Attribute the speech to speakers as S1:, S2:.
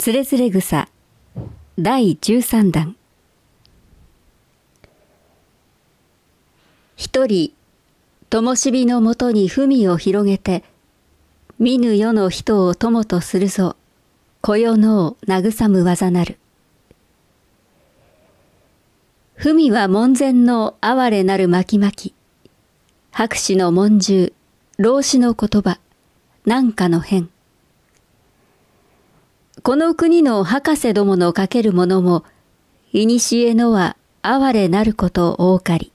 S1: つれづれ草第十三弾一人灯火のもとに文を広げて見ぬ世の人を友とするぞこよのを慰む技なる文は門前の哀れなる巻き巻き白紙の文獣老子の言葉なんかの変この国の博士どものかけるものも、いにしえのは哀れなること多かり。